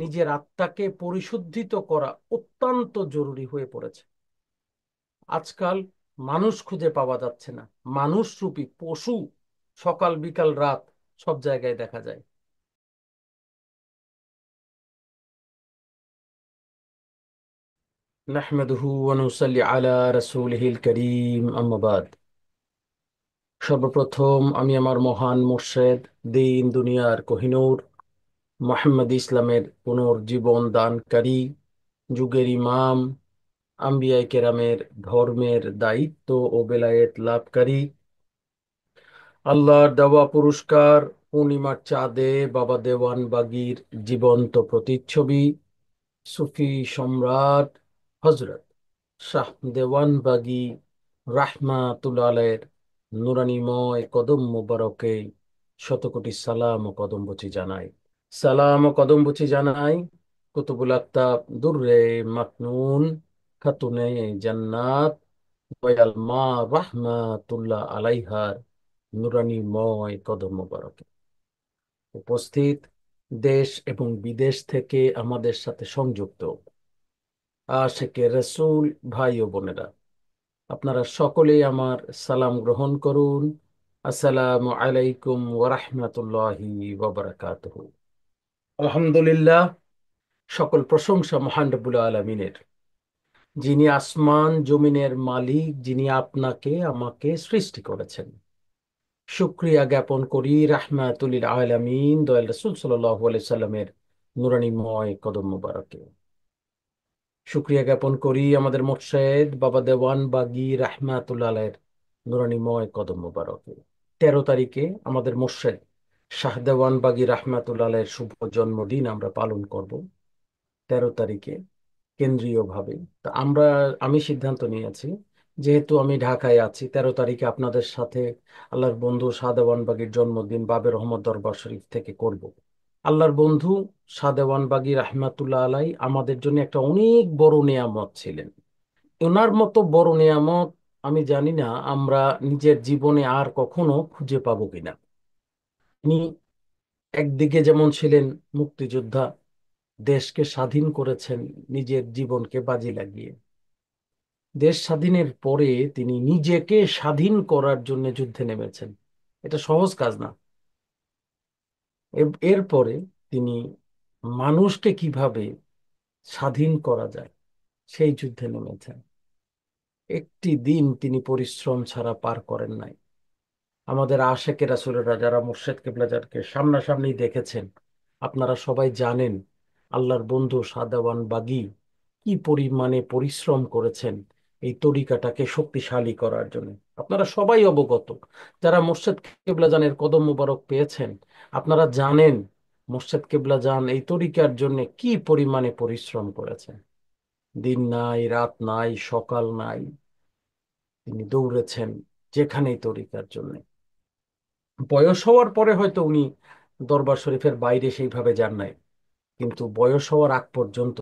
নিজের আত্মাকে পরিশুদ্ধিত করা অত্যন্ত জরুরি হয়ে পড়েছে আজকাল মানুষ খুঁজে পাওয়া যাচ্ছে না মানুষ রূপী পশু সকাল বিকাল রাত সব জায়গায় দেখা যায় আলা করিম সর্বপ্রথম আমি আমার মহান মোর্শেদ দিন দুনিয়ার কোহিনুর মোহাম্মদ ইসলামের পুনর্জীবন দানকারী যুগের ইমাম আম্বিয়াই কেরামের ধর্মের দায়িত্ব ও বেলায়েত লাভকারী আল্লাহর দেওয়া পুরস্কার পূর্ণিমার চাঁদে বাবা দেওয়ান বাগির জীবন্ত প্রতিচ্ছবি সুফি সম্রাট হজরত শাহ দেওয়ান বাগি রাহমাতুল্লালের নুরানিময় কদম মোবারকে শতকোটি সালাম ও কদম্বচি জানায় সালাম ও কদম বুঝি জানাই কুতুবুল আফতাব দুররে মাকনুন খাতুনে জান্নাত দয়াল মা রাহমাতুল্লাহ আলাইহার ময় কদম মোবারকে উপস্থিত দেশ এবং বিদেশ থেকে আমাদের সাথে সংযুক্ত আশেকে রসুল ভাই ও বোনেরা আপনারা সকলেই আমার সালাম গ্রহণ করুন আসসালামু আলাইকুম ওরহমতুল্লাহি ওবরাকাতহু আলহামদুলিল্লাহ সকল প্রশংসা মহান রব্বুল আলমিনের যিনি আসমান জমিনের মালিক যিনি আপনাকে আমাকে সৃষ্টি করেছেন শুক্রিয়া জ্ঞাপন করি রাহমাতুলিল আলমিন দয়াল রসুল সাল্লাহ আলাইসাল্লামের নুরানিময় কদম মুবারকে শুক্রিয়া জ্ঞাপন করি আমাদের মোর্শেদ বাবা দেওয়ান বাগি রাহমাতুল্লাহ নুরানিময় কদম মুবারকে তেরো তারিখে আমাদের মোর্শেদ শাহদেওয়ানবাগি রাহমাতুল্লাহ শুভ জন্মদিন আমরা পালন করব তেরো তারিখে কেন্দ্রীয়ভাবে তা আমরা আমি সিদ্ধান্ত নিয়েছি যেহেতু আমি ঢাকায় আছি তেরো তারিখে আপনাদের সাথে আল্লাহর বন্ধু শাহদেওয়ানবাগির জন্মদিন বাবের রহমদ দরবার শরীফ থেকে করব আল্লাহর বন্ধু শাহদেওয়ানবাগি রাহমাতুল্লাহ আলাই আমাদের জন্য একটা অনেক বড় নিয়ামত ছিলেন ওনার মতো বড় নিয়ামত আমি জানি না আমরা নিজের জীবনে আর কখনো খুঁজে পাবো কিনা তিনি একদিকে যেমন ছিলেন মুক্তিযোদ্ধা দেশকে স্বাধীন করেছেন নিজের জীবনকে বাজি লাগিয়ে দেশ স্বাধীনের পরে তিনি নিজেকে স্বাধীন করার জন্য যুদ্ধে নেমেছেন এটা সহজ কাজ না এরপরে তিনি মানুষকে কিভাবে স্বাধীন করা যায় সেই যুদ্ধে নেমেছেন একটি দিন তিনি পরিশ্রম ছাড়া পার করেন নাই আমাদের আশেকে রাসুলেরা যারা মুর্শেদ কেবলাজারকে সামনাসামনি দেখেছেন আপনারা সবাই জানেন আল্লাহর বন্ধু সাদাওয়ান বাগি কি পরিমাণে পরিশ্রম করেছেন এই তরিকাটাকে শক্তিশালী করার জন্য আপনারা সবাই অবগত যারা মুর্শেদ কেবলাজানের কদম মুবারক পেয়েছেন আপনারা জানেন মুর্শেদ কেবলাজান এই তরিকার জন্য কি পরিমাণে পরিশ্রম করেছেন দিন নাই রাত নাই সকাল নাই তিনি দৌড়েছেন যেখানেই তরিকার জন্যে বয়স হওয়ার পরে হয়তো উনি দরবার শরীফের বাইরে সেইভাবে যান নাই কিন্তু বয়স হওয়ার আগ পর্যন্ত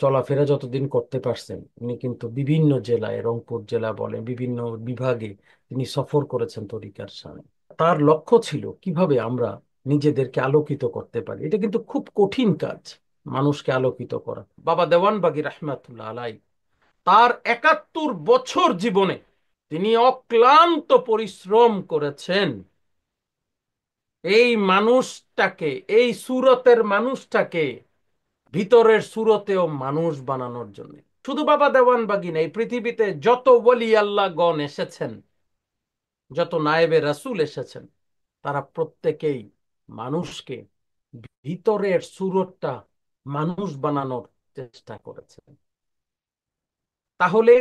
চলাফেরা যতদিন করতে পারছেন উনি কিন্তু বিভিন্ন জেলায় রংপুর জেলা বলে বিভিন্ন বিভাগে তিনি সফর করেছেন তরিকার সামনে তার লক্ষ্য ছিল কিভাবে আমরা নিজেদেরকে আলোকিত করতে পারি এটা কিন্তু খুব কঠিন কাজ মানুষকে আলোকিত করা বাবা দেওয়ানবাগি রাহমাতুল্লাহ আলাই তার একাত্তর বছর জীবনে তিনি অক্লান্ত পরিশ্রম করেছেন এই মানুষটাকে এই সুরতের মানুষটাকে ভিতরের সুরতেও মানুষ বানানোর জন্য শুধু বাবা দেওয়ান বাগিন এই পৃথিবীতে যত বলি আল্লাহ গণ এসেছেন যত নায়েবে রাসুল এসেছেন তারা প্রত্যেকেই মানুষকে ভিতরের সুরতটা মানুষ বানানোর চেষ্টা করেছেন তাহলে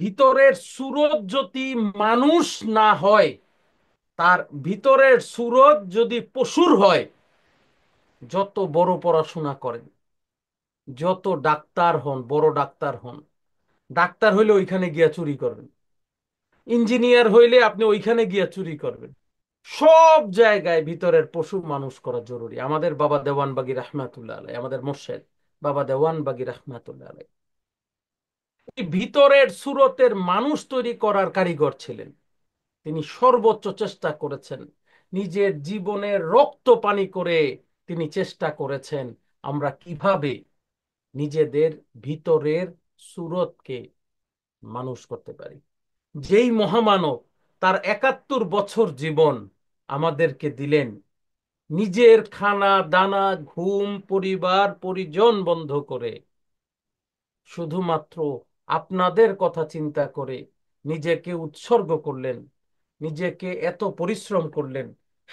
ভিতরের সুরত যদি মানুষ না হয় তার ভিতরের সুরত যদি পশুর হয় যত বড় পড়াশোনা করেন যত ডাক্তার হন বড় ডাক্তার হন ডাক্তার হইলে ওইখানে গিয়া চুরি করবেন ইঞ্জিনিয়ার হইলে আপনি ওইখানে গিয়া চুরি করবেন সব জায়গায় ভিতরের পশু মানুষ করা জরুরি আমাদের বাবা দেওয়ান দেওয়ানবাগি রহমাতুল্লাহ আলাই আমাদের মোর্শেদ বাবা দেওয়ান দেওয়ানবাগি রহমাতুল্লাহ আলাই ভিতরের সুরতের মানুষ তৈরি করার কারিগর ছিলেন তিনি সর্বোচ্চ চেষ্টা করেছেন নিজের জীবনের রক্ত পানি করে তিনি চেষ্টা করেছেন আমরা কিভাবে নিজেদের ভিতরের সুরতকে মানুষ করতে পারি যেই মহামানব তার একাত্তর বছর জীবন আমাদেরকে দিলেন নিজের খানা দানা ঘুম পরিবার পরিজন বন্ধ করে শুধুমাত্র আপনাদের কথা চিন্তা করে নিজেকে উৎসর্গ করলেন নিজেকে এত পরিশ্রম করলেন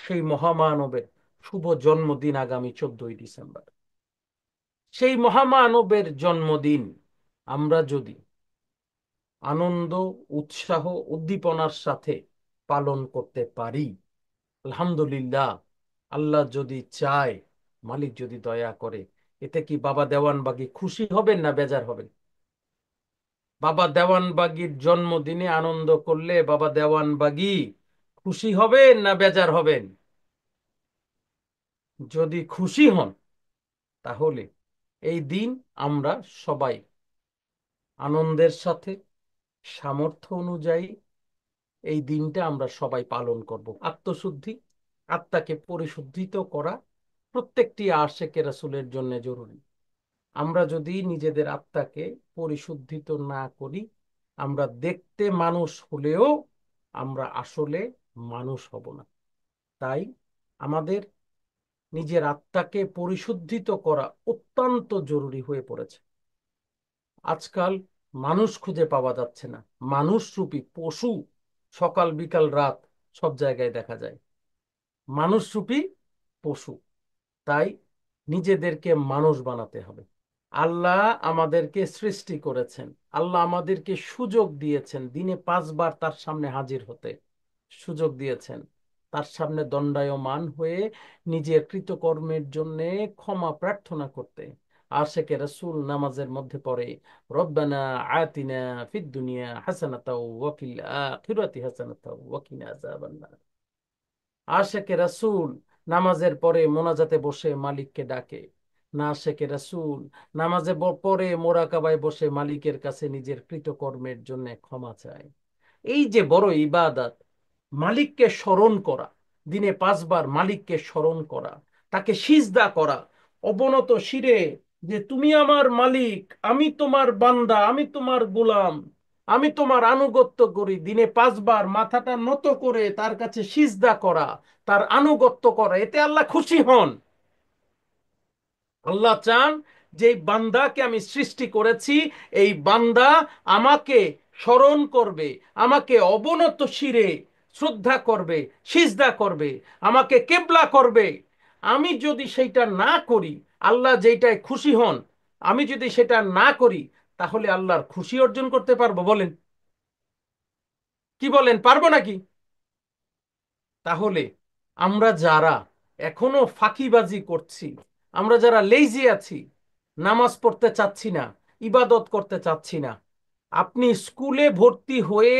সেই মহামানবের শুভ জন্মদিন আগামী চোদ্দই ডিসেম্বর সেই মহামানবের জন্মদিন আমরা যদি আনন্দ উৎসাহ উদ্দীপনার সাথে পালন করতে পারি আলহামদুলিল্লাহ আল্লাহ যদি চায় মালিক যদি দয়া করে এতে কি বাবা দেওয়ানবাগি খুশি হবেন না বেজার হবেন বাবা দেওয়ানবাগির জন্মদিনে আনন্দ করলে বাবা দেওয়ানবাগি খুশি হবেন না বেজার হবেন যদি খুশি হন তাহলে এই দিন আমরা সবাই আনন্দের সাথে সামর্থ্য অনুযায়ী এই দিনটা আমরা সবাই পালন করব আত্মশুদ্ধি আত্মাকে পরিশুদ্ধিত করা প্রত্যেকটি আশেকের কেরাসুলের জন্য জরুরি আমরা যদি নিজেদের আত্মাকে পরিশুদ্ধিত না করি আমরা দেখতে মানুষ হলেও আমরা আসলে মানুষ হব না তাই আমাদের নিজের আত্মাকে পরিশুদ্ধিত করা অত্যন্ত জরুরি হয়ে পড়েছে আজকাল মানুষ খুঁজে পাওয়া যাচ্ছে না মানুষরূপী পশু সকাল বিকাল রাত সব জায়গায় দেখা যায় মানুষরূপী পশু তাই নিজেদেরকে মানুষ বানাতে হবে আল্লাহ আমাদেরকে সৃষ্টি করেছেন আল্লাহ আমাদেরকে সুযোগ দিয়েছেন দিনে পাঁচবার তার সামনে হাজির হতে সুযোগ দিয়েছেন তার সামনে দণ্ডায়মান হয়ে নিজের কৃতকর্মের জন্য ক্ষমা প্রার্থনা করতে আশেকে রসুল নামাজের মধ্যে পড়ে রব্বানা আয়াতিনা ফিদ্দুনিয়া হাসানাতাও ওয়াকিল আখিরাতি হাসানাতাও ওয়াকিন কিনা আযাবান্নার আশেকে রসুল নামাজের পরে মোনাজাতে বসে মালিককে ডাকে না শেখে রাসুল নামাজে পরে মোরাকাবায় বসে মালিকের কাছে নিজের কৃতকর্মের জন্য ক্ষমা চায় এই যে বড় ইবাদাত মালিককে স্মরণ করা দিনে পাঁচবার মালিককে স্মরণ করা তাকে সিজদা করা অবনত শিরে যে তুমি আমার মালিক আমি তোমার বান্দা আমি তোমার গোলাম আমি তোমার আনুগত্য করি দিনে পাঁচবার মাথাটা নত করে তার কাছে সিজদা করা তার আনুগত্য করা এতে আল্লাহ খুশি হন আল্লাহ চান যে বান্দাকে আমি সৃষ্টি করেছি এই বান্দা আমাকে স্মরণ করবে আমাকে অবনত শিরে শ্রদ্ধা করবে সিজদা করবে আমাকে কেবলা করবে আমি যদি সেইটা না করি আল্লাহ যেটায় খুশি হন আমি যদি সেটা না করি তাহলে আল্লাহর খুশি অর্জন করতে পারবো বলেন কি বলেন পারবো নাকি তাহলে আমরা যারা এখনো ফাঁকিবাজি করছি আমরা যারা লেজি আছি নামাজ পড়তে চাচ্ছি না ইবাদত করতে চাচ্ছি না আপনি স্কুলে ভর্তি হয়ে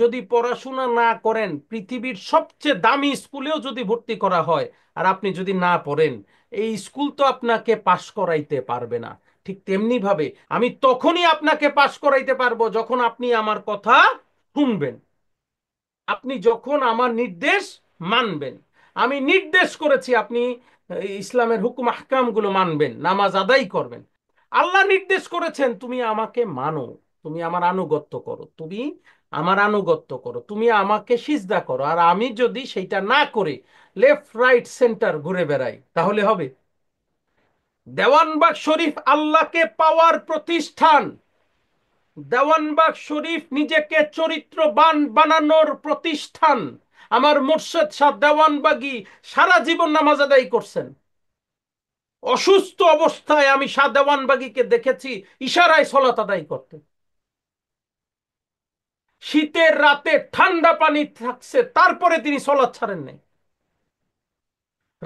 যদি পড়াশোনা না করেন পৃথিবীর সবচেয়ে দামি স্কুলেও যদি ভর্তি করা হয় আর আপনি যদি না পড়েন এই স্কুল তো আপনাকে পাশ করাইতে পারবে না ঠিক তেমনিভাবে আমি তখনই আপনাকে পাশ করাইতে পারবো যখন আপনি আমার কথা শুনবেন আপনি যখন আমার নির্দেশ মানবেন আমি নির্দেশ করেছি আপনি ইসলামের হুকুম আহকামগুলো মানবেন নামাজ আদায় করবেন আল্লাহ নির্দেশ করেছেন তুমি আমাকে মানো তুমি আমার আনুগত্য করো তুমি আমার আনুগত্য করো তুমি আমাকে সিজদা করো আর আমি যদি সেইটা না করে লেফট রাইট সেন্টার ঘুরে বেড়াই তাহলে হবে দেওয়ানবাগ শরীফ আল্লাহকে পাওয়ার প্রতিষ্ঠান দেওয়ানবাগ শরীফ নিজেকে চরিত্রবান বানানোর প্রতিষ্ঠান আমার মোর্শেদ দেওয়ান বাগি সারা জীবন নামাজ আদায় করছেন অসুস্থ অবস্থায় আমি শাহ বাগিকে দেখেছি ইশারায় সলাত আদায় করতে শীতের রাতে ঠান্ডা পানি থাকছে তারপরে তিনি সলাৎ ছাড়েন নাই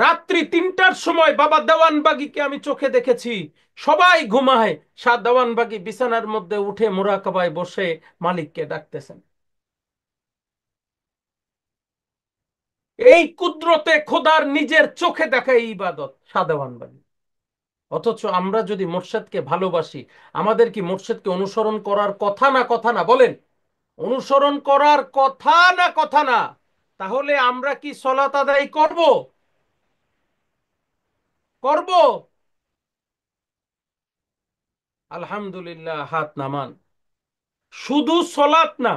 রাত্রি তিনটার সময় বাবা বাগিকে আমি চোখে দেখেছি সবাই ঘুমায় শাহ বাগি বিছানার মধ্যে উঠে মোরাকাবায় বসে মালিককে ডাকতেছেন এই কুদরতে খোদার নিজের চোখে দেখা এই ইবাদত সাদাবান বাণী অথচ আমরা যদি মোর্শেদকে ভালোবাসি আমাদের কি মোর্শেদকে অনুসরণ করার কথা না কথা না বলেন অনুসরণ করার কথা না কথা না তাহলে আমরা কি সলাত আদায় করব করব আলহামদুলিল্লাহ হাত নামান শুধু সলাত না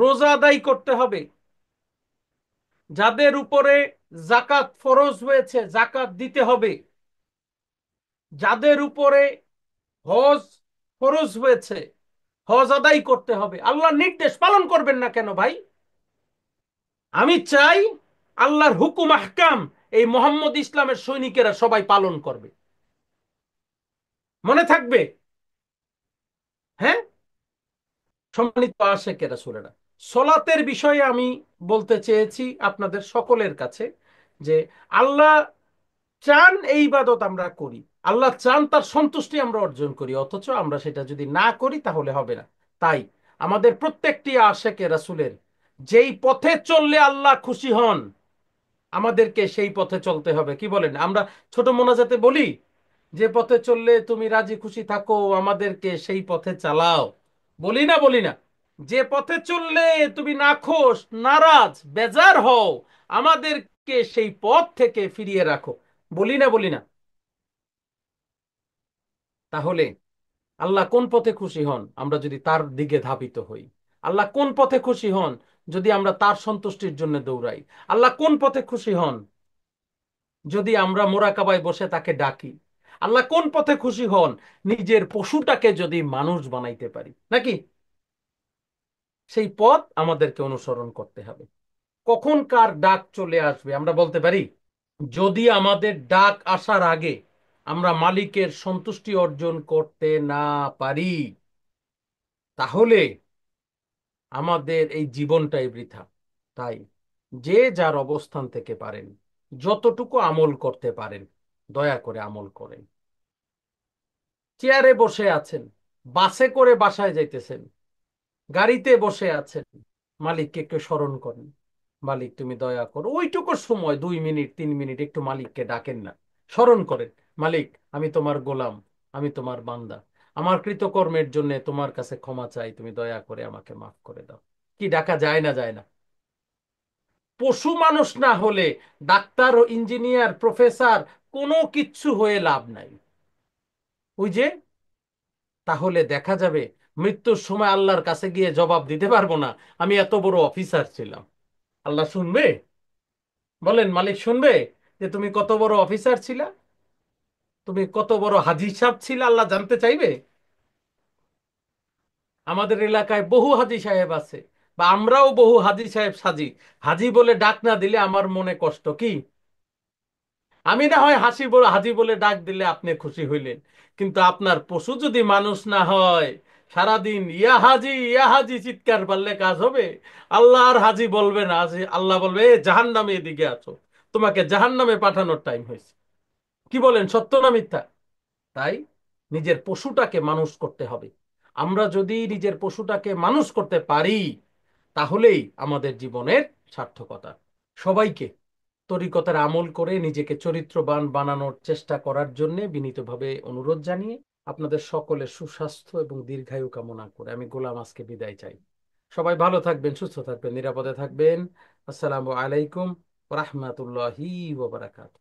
রোজা আদায় করতে হবে যাদের উপরে জাকাত ফরজ হয়েছে জাকাত দিতে হবে যাদের উপরে হজ ফরজ হয়েছে হজ আদায় করতে হবে আল্লাহর নির্দেশ পালন করবেন না কেন ভাই আমি চাই আল্লাহর হুকুম আহকাম এই মোহাম্মদ ইসলামের সৈনিকেরা সবাই পালন করবে মনে থাকবে হ্যাঁ সম্মানিত আশেকেরা সুরেরা সলাতের বিষয়ে আমি বলতে চেয়েছি আপনাদের সকলের কাছে যে আল্লাহ চান এই বাদত আমরা করি আল্লাহ চান তার সন্তুষ্টি আমরা অর্জন করি অথচ আমরা সেটা যদি না করি তাহলে হবে না তাই আমাদের প্রত্যেকটি আশেকে রাসুলের যেই পথে চললে আল্লাহ খুশি হন আমাদেরকে সেই পথে চলতে হবে কি বলেন আমরা ছোট মোনাজাতে বলি যে পথে চললে তুমি রাজি খুশি থাকো আমাদেরকে সেই পথে চালাও বলি না বলি না যে পথে চললে তুমি নাখোশ নারাজ বেজার হও আমাদেরকে সেই পথ থেকে ফিরিয়ে রাখো বলি না বলি না তাহলে আল্লাহ কোন পথে খুশি হন আমরা যদি তার দিকে ধাবিত হই আল্লাহ কোন পথে খুশি হন যদি আমরা তার সন্তুষ্টির জন্য দৌড়াই আল্লাহ কোন পথে খুশি হন যদি আমরা মোরাকাবায় বসে তাকে ডাকি আল্লাহ কোন পথে খুশি হন নিজের পশুটাকে যদি মানুষ বানাইতে পারি নাকি সেই পথ আমাদেরকে অনুসরণ করতে হবে কখন কার ডাক চলে আসবে আমরা বলতে পারি যদি আমাদের ডাক আসার আগে আমরা মালিকের সন্তুষ্টি অর্জন করতে না পারি তাহলে আমাদের এই জীবনটাই বৃথা তাই যে যার অবস্থান থেকে পারেন যতটুকু আমল করতে পারেন দয়া করে আমল করেন চেয়ারে বসে আছেন বাসে করে বাসায় যাইতেছেন গাড়িতে বসে আছেন মালিককে একটু স্মরণ করেন মালিক তুমি দয়া করো ওইটুকু সময় দুই মিনিট তিন মিনিট একটু মালিককে ডাকেন না স্মরণ করেন মালিক আমি তোমার গোলাম আমি তোমার বান্দা আমার কৃতকর্মের জন্য তোমার কাছে ক্ষমা চাই তুমি দয়া করে আমাকে মাফ করে দাও কি ডাকা যায় না যায় না পশু মানুষ না হলে ডাক্তার ও ইঞ্জিনিয়ার প্রফেসর কোনো কিচ্ছু হয়ে লাভ নাই ওই যে তাহলে দেখা যাবে মৃত্যুর সময় আল্লাহর কাছে গিয়ে জবাব দিতে পারবো না আমি এত বড় অফিসার ছিলাম আল্লাহ শুনবে বলেন মালিক শুনবে যে তুমি কত বড় অফিসার ছিলা তুমি কত বড় হাজি সাহেব ছিল আল্লাহ জানতে চাইবে আমাদের এলাকায় বহু হাজি সাহেব আছে বা আমরাও বহু হাজি সাহেব সাজি হাজি বলে ডাক না দিলে আমার মনে কষ্ট কি আমি না হয় হাসি বলে হাজি বলে ডাক দিলে আপনি খুশি হইলেন কিন্তু আপনার পশু যদি মানুষ না হয় সারাদিন ইয়া হাজি ইয়া হাজি চিৎকার পারলে কাজ হবে আল্লাহ আর হাজি বলবে না আল্লাহ বলবে এ জাহান নামে এদিকে আছো তোমাকে জাহান নামে পাঠানোর টাইম হয়েছে কি বলেন সত্য না মিথ্যা তাই নিজের পশুটাকে মানুষ করতে হবে আমরা যদি নিজের পশুটাকে মানুষ করতে পারি তাহলেই আমাদের জীবনের সার্থকতা সবাইকে তরিকতার আমল করে নিজেকে চরিত্রবান বানানোর চেষ্টা করার জন্যে বিনীতভাবে অনুরোধ জানিয়ে আপনাদের সকলের সুস্বাস্থ্য এবং দীর্ঘায়ু কামনা করে আমি গোলাম আজকে বিদায় চাই সবাই ভালো থাকবেন সুস্থ থাকবেন নিরাপদে থাকবেন আসসালামু আলাইকুম রাহমাতুল্লাহি ওবরাকাতু